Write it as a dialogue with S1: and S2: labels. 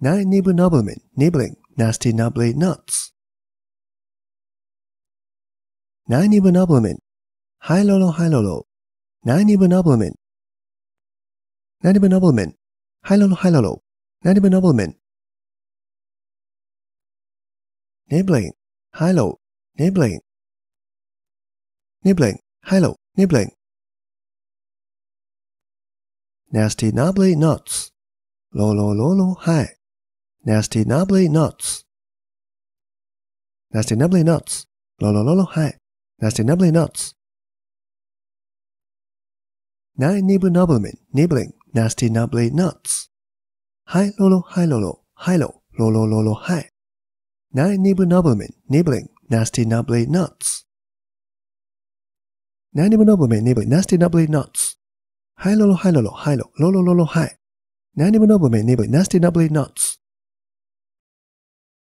S1: Nine nibble noblemen nibbling, nasty nubbly nuts. Nine nibble noblemen, hi lolo hi lolo, nine nibble noblemen. nine nibble noblemen, hi lolo hi lolo, nine nibble noblemen. Nibbling, hi lo, nibbling, nibbling, hi lo, nibbling. Nasty nubbly nuts. Lolo lolo hi nubbly nuts.
S2: nubbly nuts. nubbly nuts. Nine nibble nobbling, nibbling, nasty nubbly nuts. Hi lolo, hi lolo, hi lo, lolo lolo, hi. Nine nibble nobbling, nibbling, nasty nubbly nuts. Nine nibble nobbling, nibbling, nasty nubbly nuts. Hi lolo, hi lolo, hi lo, lolo lolo, hi. Nine nibble nobbling, nibbling, nasty nubbly nuts.